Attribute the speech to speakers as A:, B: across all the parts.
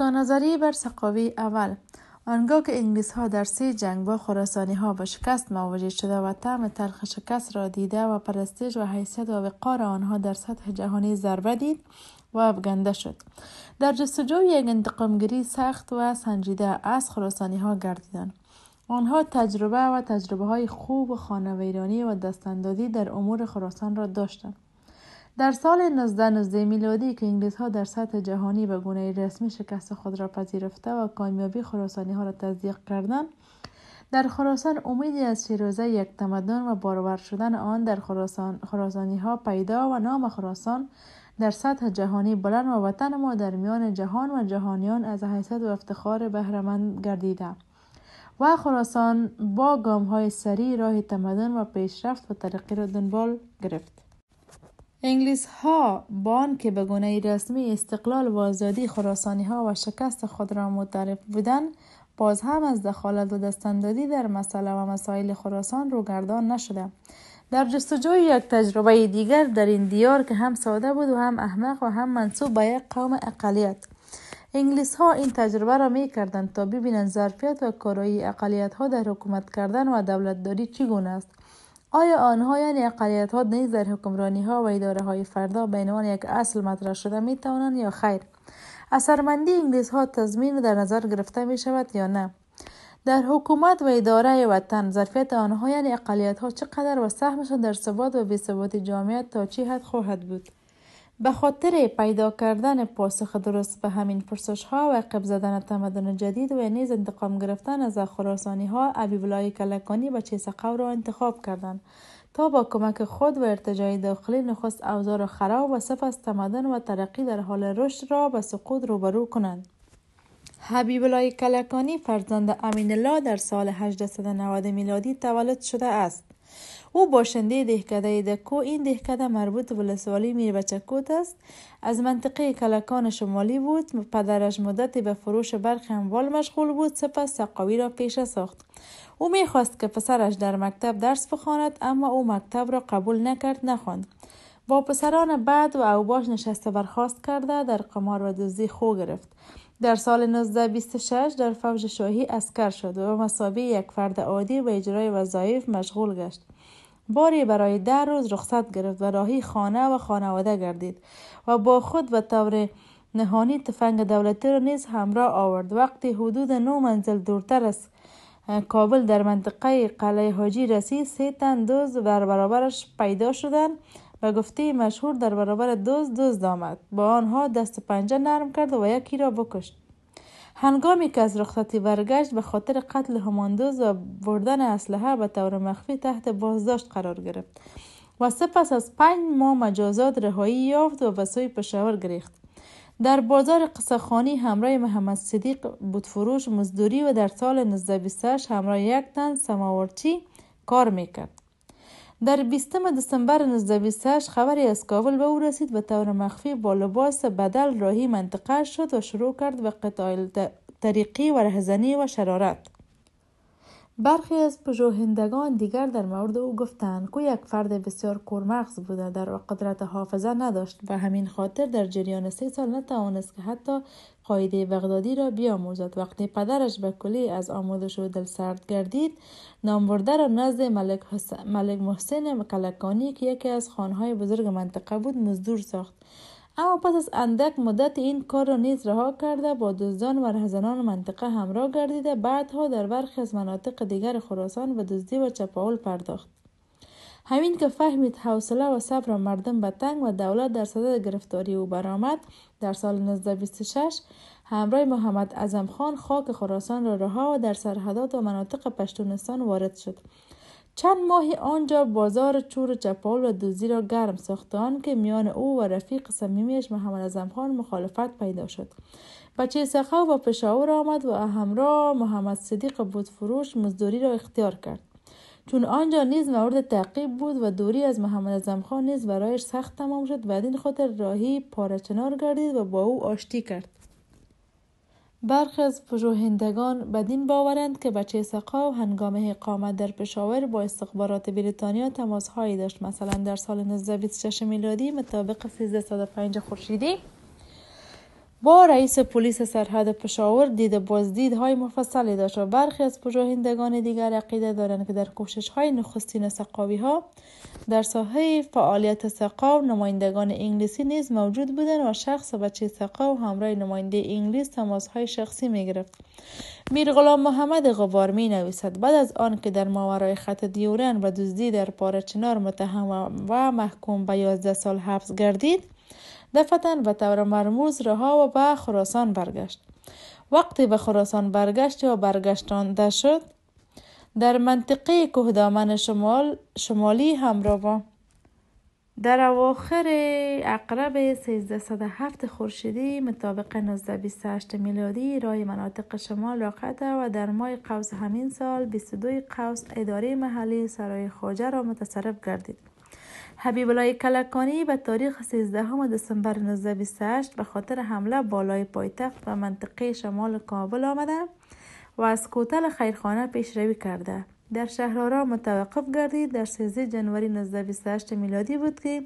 A: نظری بر سقاوی اول آنگاه که انگلیس ها در سه جنگ با خراسانی ها با شکست مواجه شده و تعم تلخ شکست را دیده و پرستیج و حیثیت و وقار آنها در سطح جهانی ضربه دید و افگنده شد در جستجوی یک انتقامگیری سخت و سنجیده از خراسانی ها گردیدند آنها تجربه و تجربه های خوب و خانه و دستندادی در امور خراسان را داشتند در سال 1919 میلادی که انگلیس ها در سطح جهانی به گونه رسمی شکست خود را پذیرفته و کامیابی خراسانی ها را تصدیق کردند در خراسان امیدی از شیروزه یک تمدن و بارور شدن آن در خراسان خراسانی ها پیدا و نام خراسان در سطح جهانی بلند و وطن ما در میان جهان و جهانیان از حیثیت و افتخار بهرهمند گردیده و خراسان با گام های سریع راه تمدن و پیشرفت و ترقی را دنبال گرفت انگلیس ها بان که به گونه رسمی استقلال و آزادی خراسانی ها و شکست خود را متعرف بودند باز هم از دخالت و دستندادی در مسئله و مسائل خراسان رو گردان نشده در جستجوی یک تجربه دیگر در این دیار که هم ساده بود و هم احمق و هم منصوب به یک قوم اقلیت انگلیس ها این تجربه را می کردند تا ببینند ظرفیت و کارایی اقلیت ها در حکومت کردن و دولتداری گونه است آیا آنها یعنی اقلیت ها نیز در حکمرانی ها و اداره های فردا به عنوان یک اصل مطرح شده می توانند یا خیر اثرمندی انگلیس ها تضمین در نظر گرفته می شود یا نه در حکومت و اداره وطن ظرفیت آنها یعنی اقلیت ها چقدر و سهمشان در ثبات و ثبات جامعه تا چی حد خواهد بود به خاطر پیدا کردن پاسخ درست به همین پرسش ها و عقب زدن تمدن جدید و نیز انتقام گرفتن از خراسانی ها ابیبلای کلکانی چه چیسقاو را انتخاب کردند تا با کمک خود و ارتجای داخلی نخست اوزار خراب و از تمدن و ترقی در حال رشد را به سقوط روبرو کنند حبیب کلکانی فرزند امین الله در سال 1890 میلادی تولد شده است او باشنده دهکده دکو این دهکده مربوط به ولسوالی میربچکوت است از منطقه کلکان شمالی بود پدرش مدتی به فروش برق اموال مشغول بود سپس سقاوی را پیشه ساخت او میخواست که پسرش در مکتب درس بخواند اما او مکتب را قبول نکرد نخواند با پسران بعد و اوباش نشسته برخواست کرده در قمار و دزدی خو گرفت در سال 1926 در فوج شاهی اسکر شد و مسابقه یک فرد عادی به اجرای وظایف مشغول گشت باری برای ده روز رخصت گرفت و راهی خانه و خانواده گردید و با خود به طور نهانی تفنگ دولتی را نیز همراه آورد وقتی حدود نو منزل دورتر از کابل در منطقه قلعه حاجی رسی سه تن دوز در برابرش پیدا شدند و گفته مشهور در برابر دوز دوز آمد با آنها دست پنجه نرم کرد و یکی را بکشت هنگامی که از رخصتی برگشت به خاطر قتل هماندوز و بردن اسلحه به طور مخفی تحت بازداشت قرار گرفت و سپس از پنج ماه مجازات رهایی یافت و به سوی پشاور گریخت در بازار قصهخانی همراه محمد صدیق بودفروش مزدوری و در سال 1928 همراه یک تن سماورچی کار میکرد در 20 دسامبر 1928 خبری از کابل به او رسید به طور مخفی با لباس بدل راهی منطقه شد و شروع کرد به قطع طریقی و رهزنی و شرارت برخی از پژوهندگان دیگر در مورد او گفتند که یک فرد بسیار کورمغز بوده در قدرت حافظه نداشت و همین خاطر در جریان سه سال نتوانست که حتی قایده بغدادی را بیاموزد وقتی پدرش به کلی از آموزش و دل سرد گردید نامبرده را نزد ملک, ملک محسن کلکانی که یکی از خانهای بزرگ منطقه بود مزدور ساخت اما پس از اندک مدت این کار را نیز رها کرده با دزدان و رهزنان منطقه همراه گردیده بعدها در برخی از مناطق دیگر خراسان و دزدی و چپاول پرداخت همین که فهمید حوصله و صبر مردم به تنگ و دولت در صدد گرفتاری او برآمد در سال 1926 همراه محمد اعظم خان خاک خراسان را رها و در سرحدات و مناطق پشتونستان وارد شد چند ماهی آنجا بازار چور و چپال و دوزی را گرم ساختان که میان او و رفیق صمیمیش محمد اعظم خان مخالفت پیدا شد بچه سخاو و پشاور آمد و همراه محمد صدیق بود فروش مزدوری را اختیار کرد چون آنجا نیز مورد تعقیب بود و دوری از محمد اعظم خان نیز برایش سخت تمام شد و این خاطر راهی پارچنار گردید و با او آشتی کرد برخی از پژوهندگان بدین باورند که بچه سقاو هنگام اقامت در پشاور با استخبارات بریتانیا تماسهایی داشت مثلا در سال 1926 میلادی مطابق 1305 خورشیدی با رئیس پلیس سرحد پشاور دید های مفصلی داشت و برخی از پژوهندگان دیگر عقیده دارند که در کوشش های نخستین سقاوی ها در ساحه فعالیت سقاو نمایندگان انگلیسی نیز موجود بودند و شخص بچه سقاو همراه نماینده انگلیس تماس های شخصی می گرفت میر غلام محمد غبار می نویسد بعد از آن که در ماورای خط دیورن و دزدی در پارچنار متهم و محکوم به 11 سال حبس گردید دفتن به طور مرموز رها و به خراسان برگشت وقتی به خراسان برگشت و برگشتانده شد در منطقه کهدامن شمال شمالی با در اواخر اقرب 1307 خورشیدی مطابق 1928 میلادی رای مناطق شمال را قطع و در ماه قوس همین سال 22 قوس اداره محلی سرای خواجه را متصرف گردید حبیب الله کلکانی به تاریخ 13 دسامبر 1928 به خاطر حمله بالای پایتخت و منطقه شمال کابل آمده و از کوتل خیرخانه پیشروی کرده در شهرارا متوقف گردید در 13 جنوری 1928 میلادی بود که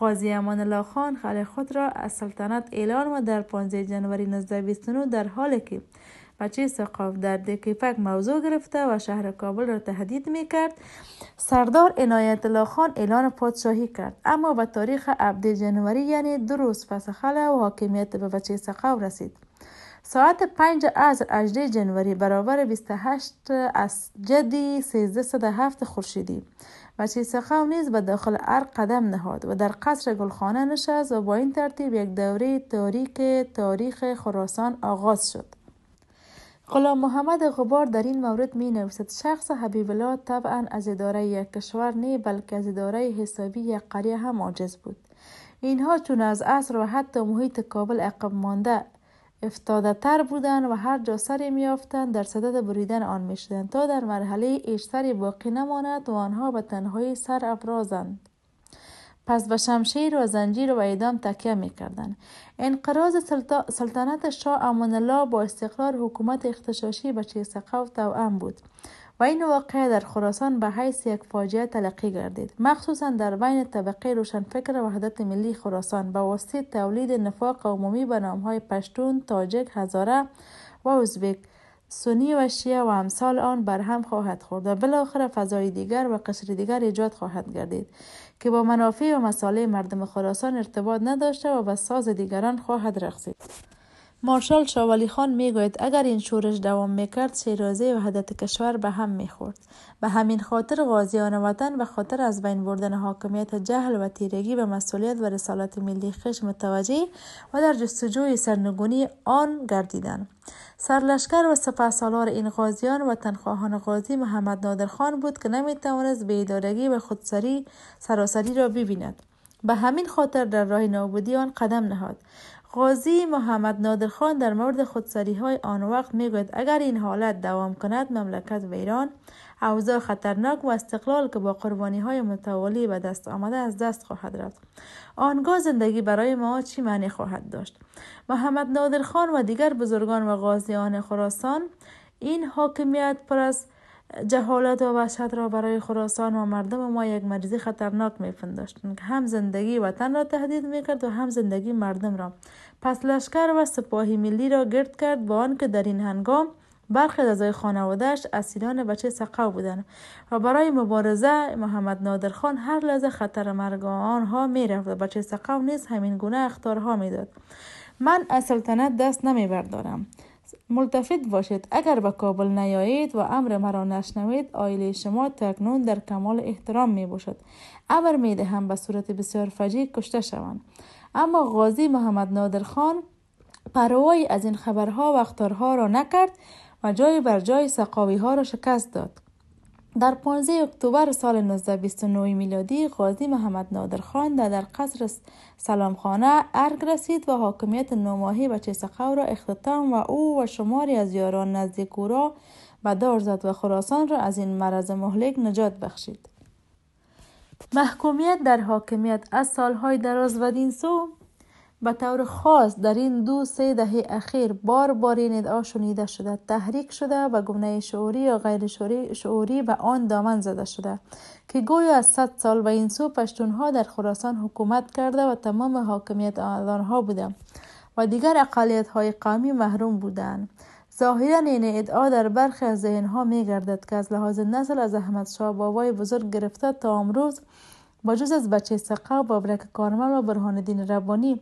A: غازی امان الله خان خلی خود را از سلطنت اعلان و در 15 جنوری 1929 در حالی که بچه سقاف در دکیفک موضوع گرفته و شهر کابل را تهدید می کرد سردار عنایت الله خان اعلان پادشاهی کرد اما به تاریخ 7 جنوری یعنی دو روز پس و حاکمیت به بچه سقاف رسید ساعت 5 از 18 جنوری برابر 28 از جدی 1307 خورشیدی بچه سخاو نیز به داخل ار قدم نهاد و در قصر گلخانه نشست و با این ترتیب یک دوره تاریک تاریخ خراسان آغاز شد غلام محمد غبار در این مورد می نویسد شخص حبیب الله طبعا از اداره یک کشور نه بلکه از اداره حسابی یک قریه هم عاجز بود اینها چون از عصر و حتی محیط کابل عقب مانده افتاده تر بودن و هر جا سری آفتن در صدد بریدن آن شدن تا در مرحله ایشتری باقی نماند و آنها به تنهایی سر افرازند. پس به شمشیر و زنجیر و اعدام تکیه میکردند انقراض سلطنت شاه امان با استقرار حکومت اختشاشی به و توأم بود و این واقعه در خراسان به حیث یک فاجعه تلقی گردید مخصوصا در بین طبقه روشنفکر وحدت ملی خراسان به واسطه تولید نفاق عمومی به نامهای پشتون تاجک هزاره و ازبک سنی و شیعه و امثال آن بر هم خواهد خورد و بالاخره فضای دیگر و قشر دیگر ایجاد خواهد گردید که با منافع و مساله مردم خراسان ارتباط نداشته و به ساز دیگران خواهد رقصید مارشال شاولی خان می گوید اگر این شورش دوام کرد شیرازه وحدت کشور به هم خورد. به همین خاطر غازیان وطن به خاطر از بین بردن حاکمیت جهل و تیرگی به مسئولیت و رسالت ملی خش متوجه و در جستجوی سرنگونی آن گردیدن. سرلشکر و سپه سالار این غازیان و تنخواهان غازی محمد نادر خان بود که نمی توانست به ادارگی و خودسری سراسری را ببیند به همین خاطر در راه نابودی آن قدم نهاد قاضی محمد نادرخان در مورد خودسری های آن وقت گوید اگر این حالت دوام کند مملکت و ایران اوضاع خطرناک و استقلال که با قربانی های متوالی به دست آمده از دست خواهد رفت آنگاه زندگی برای ما چی معنی خواهد داشت محمد نادرخان و دیگر بزرگان و قاضیان خراسان این حاکمیت پر از جهالت و وحشت را برای خراسان و مردم ما یک مرزی خطرناک میپنداشتند که هم زندگی وطن را تهدید میکرد و هم زندگی مردم را پس لشکر و سپاهی ملی را گرد کرد با آنکه در این هنگام برخی از اعضای خانوادهش اسیران بچه سقا بودند و برای مبارزه محمد نادرخان هر لحظه خطر مرگ آنها میرفت و بچه سقاو نیز همین گونه اختارها میداد من از سلطنت دست نمی بردارم ملتفت باشید اگر به کابل نیایید و امر مرا نشنوید آیله شما تکنون در کمال احترام می باشد امر می دهم به صورت بسیار فجیع کشته شوند اما غازی محمد نادرخان خان پروایی از این خبرها و خطرها را نکرد و جای بر جای سقاوی ها را شکست داد. در 15 اکتبر سال 1929 میلادی غازی محمد نادرخان در, در قصر سلامخانه ارگ رسید و حاکمیت نوماهی بچه سقاو را اختتام و او و شماری از یاران نزدیک او را به دار زد و خراسان را از این مرض مهلک نجات بخشید. محکومیت در حاکمیت از سالهای دراز و سو به طور خاص در این دو سه دهه اخیر بار بار این ادعا شنیده شده تحریک شده و گونه شعوری یا غیر شعوری, شعوری به آن دامن زده شده که گویا از صد سال و این سو پشتونها در خراسان حکومت کرده و تمام حاکمیت آنها بوده و دیگر اقلیت‌های های قومی محروم بودند ظاهرا این ادعا در برخی از ذهنها می گردد که از لحاظ نسل از احمد شاه بابای بزرگ گرفته تا امروز با جز از بچه سقا و بابرک کارمل و برهان دین ربانی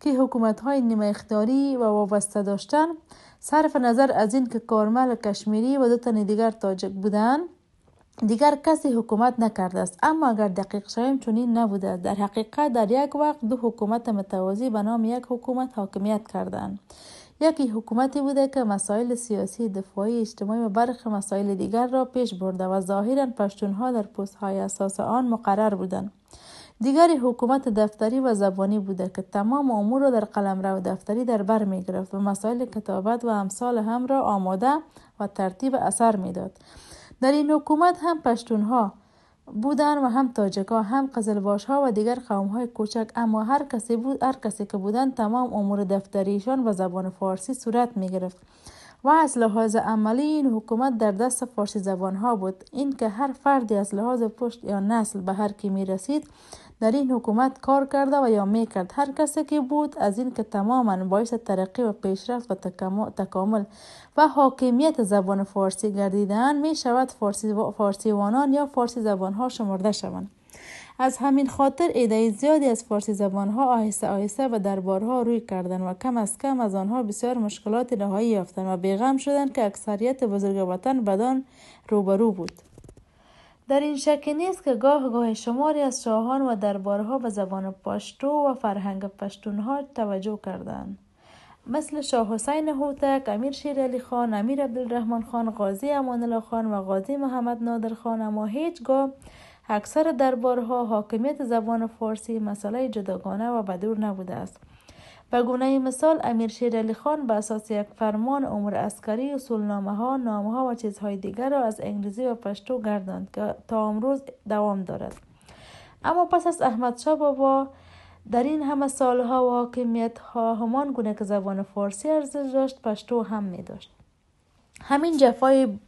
A: که حکومت های نیمه اختیاری و وابسته داشتن صرف نظر از این که کارمل کشمیری و دو تن دیگر تاجک بودن دیگر کسی حکومت نکرده است اما اگر دقیق شویم چنین نبوده در حقیقت در یک وقت دو حکومت متوازی به نام یک حکومت حاکمیت کردند یکی حکومتی بوده که مسائل سیاسی دفاعی اجتماعی و برخی مسائل دیگر را پیش برده و ظاهرا پشتونها در های اساس آن مقرر بودند دیگری حکومت دفتری و زبانی بوده که تمام امور را در قلمرو دفتری در بر می گرفت و مسائل کتابت و امثال هم را آماده و ترتیب اثر میداد در این حکومت هم پشتونها بودن و هم تاجکا هم قزلباش ها و دیگر قوم های کوچک اما هر کسی بود هر کسی که بودن تمام امور دفتریشان و زبان فارسی صورت می گرفت و از لحاظ عملی این حکومت در دست فارسی زبان ها بود این که هر فردی از لحاظ پشت یا نسل به هر کی می رسید در این حکومت کار کرده و یا می کرد هر کسی که بود از این که تماما باعث ترقی و پیشرفت و تکامل و حاکمیت زبان فارسی گردیدن می شود فارسی, فارسیوانان یا فارسی زبان ها شمرده شوند از همین خاطر ایده زیادی از فارسی زبان ها آهسته آهسته و دربارها روی کردن و کم از کم از آنها بسیار مشکلات نهایی یافتند و بیغم شدند که اکثریت بزرگ وطن بدان روبرو بود در این شکل نیست که گاه گاه شماری از شاهان و دربارها به زبان پشتو و فرهنگ پشتونها توجه کردند. مثل شاه حسین هوتک، امیر شیر علی خان، امیر عبدالرحمن خان، قاضی امان خان و قاضی محمد نادر خان اما هیچگاه اکثر دربارها حاکمیت زبان فارسی مسئله جداگانه و بدور نبوده است. به گونه مثال امیر شیر علی خان به اساس یک فرمان عمر اسکری اصولنامه ها نامه ها و چیزهای دیگر را از انگلیزی و پشتو گرداند که تا امروز دوام دارد اما پس از احمد شا بابا در این همه سالها و حاکمیت ها همان گونه که زبان فارسی ارزش داشت پشتو هم می داشت همین جفای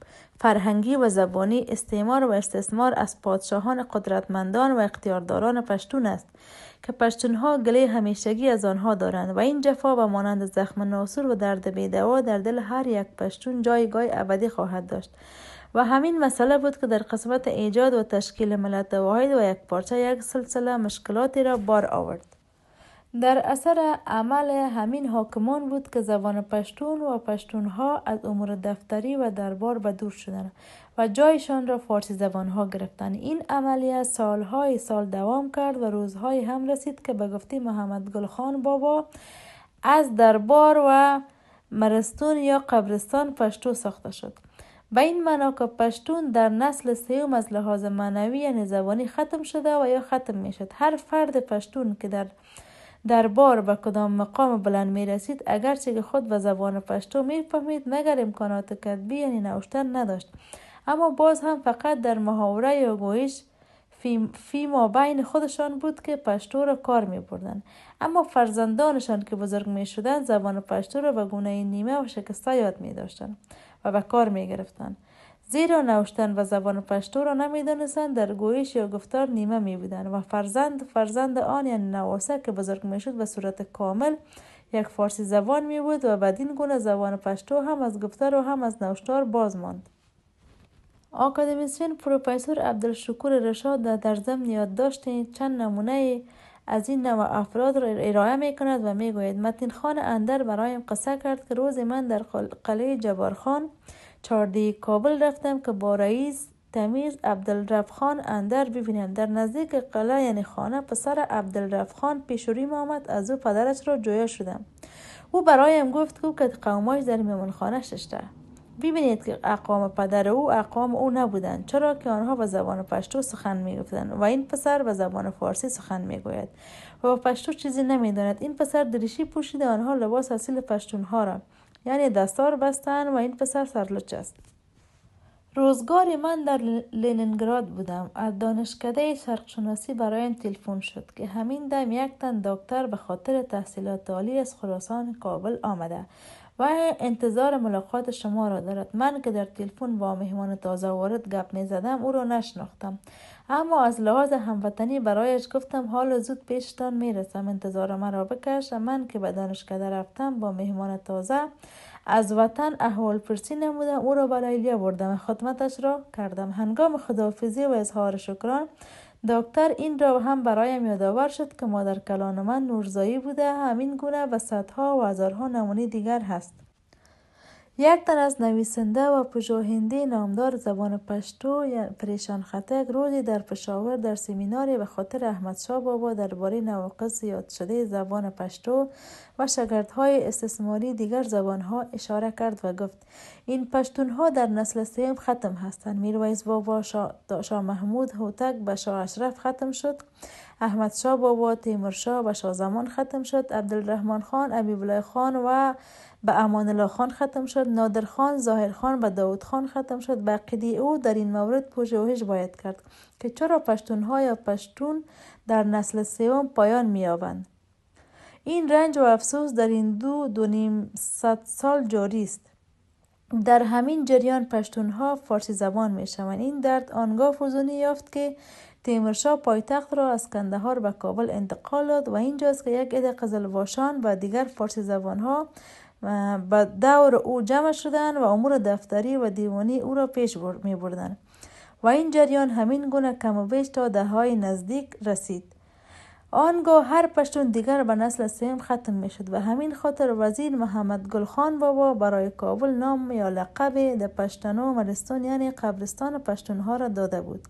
A: فرهنگی و زبانی استعمار و استثمار از پادشاهان قدرتمندان و اختیارداران پشتون است که پشتونها گله همیشگی از آنها دارند و این جفا و مانند زخم ناسور و درد بیدوا در دل هر یک پشتون جایگاه ابدی خواهد داشت و همین مسئله بود که در قسمت ایجاد و تشکیل ملت واحد و یک پارچه یک سلسله مشکلاتی را بار آورد در اثر عمل همین حاکمان بود که زبان پشتون و پشتونها از امور دفتری و دربار به دور شدند و جایشان را فارسی زبانها گرفتند این عملیه سالهای سال دوام کرد و روزهای هم رسید که به گفتی محمد گل بابا از دربار و مرستون یا قبرستان پشتو ساخته شد به این معنا که پشتون در نسل سیوم از لحاظ معنوی یعنی زبانی ختم شده و یا ختم میشد هر فرد پشتون که در در بار به کدام مقام بلند می رسید اگرچه که خود به زبان پشتو می فهمید مگر امکانات کتبی یعنی نوشتن نداشت اما باز هم فقط در محاوره یا گویش فی ما بین خودشان بود که پشتو را کار می بردن. اما فرزندانشان که بزرگ می شدن زبان پشتو را به گونه نیمه و شکسته یاد می داشتن و به کار می گرفتن. زیرا نوشتن و زبان پشتو را نمیدانستند در گویش یا گفتار نیمه می بودند و فرزند فرزند آن یعنی نواسه که بزرگ می شد به صورت کامل یک فارسی زبان می بود و بدین گونه زبان پشتو هم از گفتار و هم از نوشتار باز ماند آکادمیسین پروفسور عبدالشکور رشاد در در ضمن یادداشت چند نمونه از این نوع افراد را ارائه می کند و می گوید متین خان اندر برایم قصه کرد که روز من در قلعه جبارخان چارده کابل رفتم که با رئیس تمیز عبدالرف خان اندر ببینم در نزدیک قلعه یعنی خانه پسر عبدالرف خان پیشوریم آمد از او پدرش را جویا شدم او برایم گفت که قوماش در میمون خانه ششته ببینید که اقوام پدر او اقوام او نبودند چرا که آنها به زبان پشتو سخن میگفتند و این پسر به زبان فارسی سخن میگوید و به پشتو چیزی نمیداند این پسر دریشی پوشیده آنها لباس اصیل پشتونها را یعنی دستار بستن و این پسر سرلچ است روزگار من در لنینگراد بودم از دانشکده شرقشناسی برایم تلفن شد که همین دم یک تن دکتر به خاطر تحصیلات عالی از خراسان کابل آمده و انتظار ملاقات شما را دارد من که در تلفن با مهمان تازه وارد گپ می زدم او را نشناختم اما از لحاظ هموطنی برایش گفتم حال زود پیشتان میرسم انتظار مرا بکش من که به دانشکده رفتم با مهمان تازه از وطن احوال پرسی نمودم او را به لیلیه بردم خدمتش را کردم هنگام خدافیزی و اظهار شکران دکتر این را هم برایم یادآور شد که مادر کلان من نورزایی بوده همین گونه به صدها و هزارها نمونه دیگر هست یک تن از نویسنده و پژوهنده نامدار زبان پشتو پریشان خطک روزی در پشاور در سمیناری به خاطر احمد شا بابا در باری نواقص یاد شده زبان پشتو و شگردهای استثماری دیگر زبانها اشاره کرد و گفت این پشتونها در نسل سیم ختم هستند. میرویز بابا شا, شا محمود هوتک به شا ختم شد. احمدشاه بابا تیمورشاه به زمان ختم شد عبدالرحمن خان ولای خان و به امان الله خان ختم شد نادر خان ظاهر خان و داود خان ختم شد عقیده او در این مورد پژوهش باید کرد که چرا پشتون ها یا پشتون در نسل سوم پایان مییابند این رنج و افسوس در این دو دو نیم صد سال جاری است در همین جریان پشتون ها فارسی زبان می شوند این درد آنگاه فزونی یافت که تیمورشاه پایتخت را از کندهار به کابل انتقال داد و اینجاست که یک عده قزلواشان و دیگر فارسی زبانها به دور او جمع شدند و امور دفتری و دیوانی او را پیش می بردن. و این جریان همین گونه کم و بیش تا های نزدیک رسید آنگاه هر پشتون دیگر به نسل سیم ختم می شد و همین خاطر وزیر محمد گلخان بابا برای کابل نام یا لقب د پشتنو ملستان یعنی قبرستان پشتونها را داده بود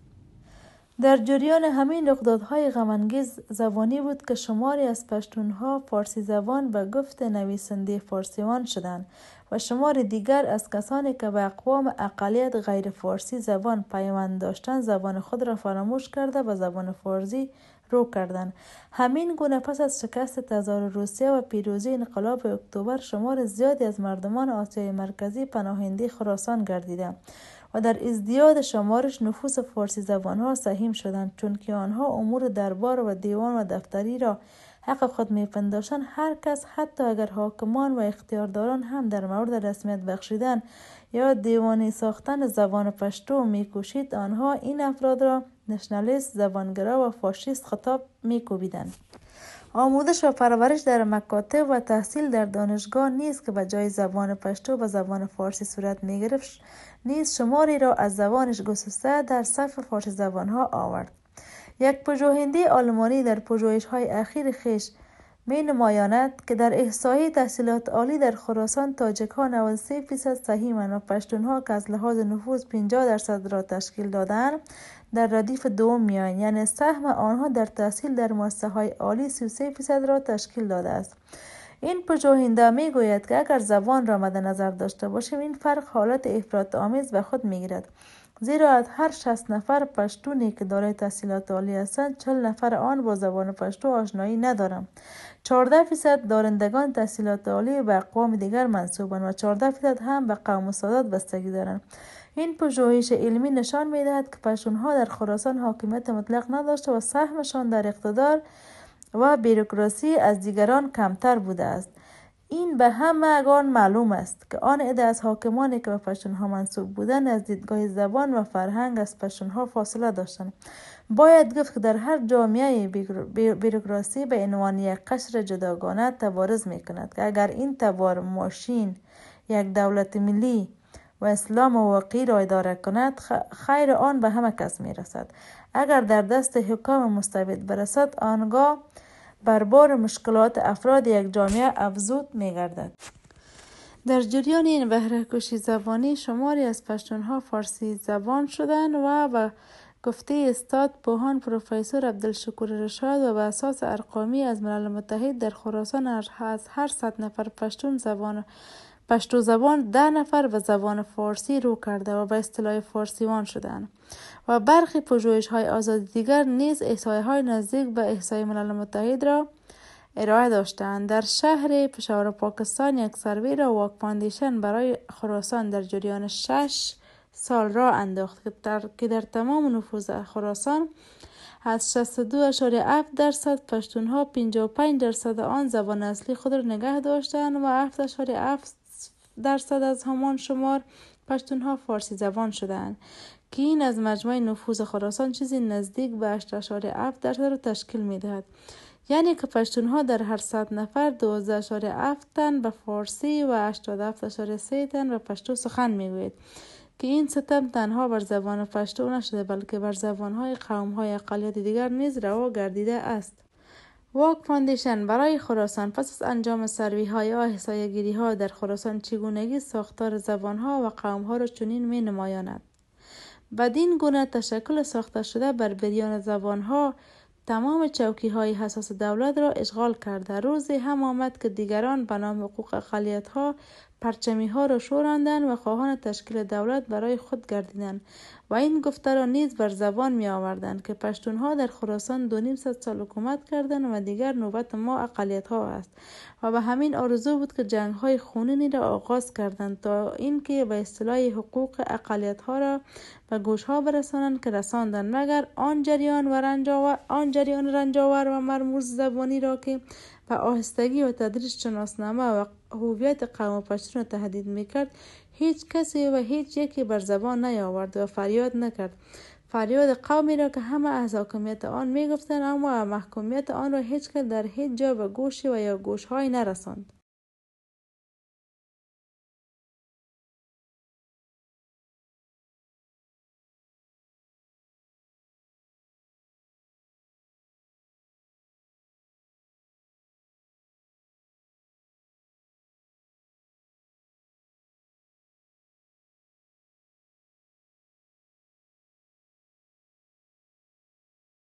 A: در جریان همین های غمنگیز زبانی بود که شماری از پشتونها فارسی زبان به گفت نویسنده فارسیوان شدند و شمار دیگر از کسانی که به اقوام اقلیت غیر فارسی زبان پیوند داشتند زبان خود را فراموش کرده و زبان فارسی رو کردند همین گونه پس از شکست تزار روسیه و پیروزی انقلاب اکتبر شمار زیادی از مردمان آسیای مرکزی پناهنده خراسان گردیدند و در ازدیاد شمارش نفوس فارسی ها سهیم شدند چون که آنها امور دربار و دیوان و دفتری را حق خود پنداشند هر کس حتی اگر حاکمان و اختیارداران هم در مورد رسمیت بخشیدن یا دیوانی ساختن زبان پشتو میکوشید آنها این افراد را نشنالیست زبانگرا و فاشیست خطاب میکوبیدند آموزش و پرورش در مکاتب و تحصیل در دانشگاه نیست که به جای زبان پشتو به زبان فارسی صورت می گرفت نیز شماری را از زبانش گسسته در صف فارسی زبانها آورد یک پژوهنده آلمانی در پژوهش های اخیر خیش می نمایاند که در احصایه تحصیلات عالی در خراسان تاجک ها 93 فیصد و پشتون ها که از لحاظ نفوذ 50 درصد را تشکیل دادن در ردیف دوم میان یعنی سهم آنها در تحصیل در مؤسسه های عالی 33 فیصد را تشکیل داده است این پژوهنده میگوید که اگر زبان را مد نظر داشته باشیم این فرق حالت افراط آمیز به خود میگیرد زیرا از هر 60 نفر پشتونی که دارای تحصیلات عالی هستند 40 نفر آن با زبان پشتو آشنایی ندارم. 14 فیصد دارندگان تحصیلات عالی به اقوام دیگر منصوبند و 14 فیصد هم به قوم و سادات بستگی دارند این پژوهش علمی نشان میدهد که پشتونها در خراسان حاکمیت مطلق نداشته و سهمشان در اقتدار و بیروکراسی از دیگران کمتر بوده است این به همه اگان معلوم است که آن عده از حاکمانی که به پشنها منصوب بودن از دیدگاه زبان و فرهنگ از پشنها فاصله داشتند باید گفت که در هر جامعه بیروکراسی به عنوان یک قشر جداگانه تبارز می کند که اگر این تبار ماشین یک دولت ملی و اسلام واقعی را اداره کند خیر آن به همه کس می رسد اگر در دست حکام مستبد برسد آنگاه بر بار مشکلات افراد یک جامعه افزود می گردد. در جریان این بهرهکشی زبانی شماری از پشتونها فارسی زبان شدند و به گفته استاد بوهان پروفیسور عبدالشکور رشاد و به اساس ارقامی از ملل متحد در خراسان از هر صد نفر پشتون زبان پشتو زبان ده نفر به زبان فارسی رو کرده و به اصطلاح فارسیوان شدند. و برخی پژوهش های آزاد دیگر نیز احسایه های نزدیک به احسای ملل متحد را ارائه داشتند در شهر پشاور پاکستان یک سروی را واک برای خراسان در جریان شش سال را انداخت که در, که در تمام نفوذ خراسان از 62.7 درصد ها 55 درصد آن زبان اصلی خود را نگه داشتند و 7.7 درصد از همان شمار ها فارسی زبان شدند که این از مجموع نفوذ خراسان چیزی نزدیک به 8.7 درصد را تشکیل میدهد یعنی که پشتونها در هر صد نفر 12.7 تن به فارسی و 87.3 تن به پشتو سخن میگوید که این ستم تنها بر زبان پشتو نشده بلکه بر قوم های اقلیت دیگر نیز روا گردیده است واک فاندیشن برای خراسان پس از انجام سروی های گیری ها در خراسان چگونگی ساختار زبان ها و قوم ها را چنین می و این گونه تشکل ساخته شده بر بریان زبانها تمام چوکی های حساس دولت را اشغال کرده روزی هم آمد که دیگران به نام حقوق اقلیت ها پرچمی ها را شوراندن و خواهان تشکیل دولت برای خود گردیدند و این گفته را نیز بر زبان می آوردند که پشتون ها در خراسان دو نیم صد سال حکومت کردند و دیگر نوبت ما اقلیت ها است و به همین آرزو بود که جنگ های خونینی را آغاز کردند تا اینکه به اصطلاح حقوق اقلیت ها را به گوش ها برسانند که رساندند مگر آن جریان و رنجاور آن جریان رنجاور و مرموز زبانی را که به آهستگی و تدریج شناسنامه و هویت قوم پشتون تهدید میکرد هیچ کسی و هیچ یکی بر زبان نیاورد و فریاد نکرد فریاد قومی را که همه از حکومیت آن میگفتند اما محکومیت آن را هیچ کس در هیچ جا به گوشی و یا گوشهایی نرساند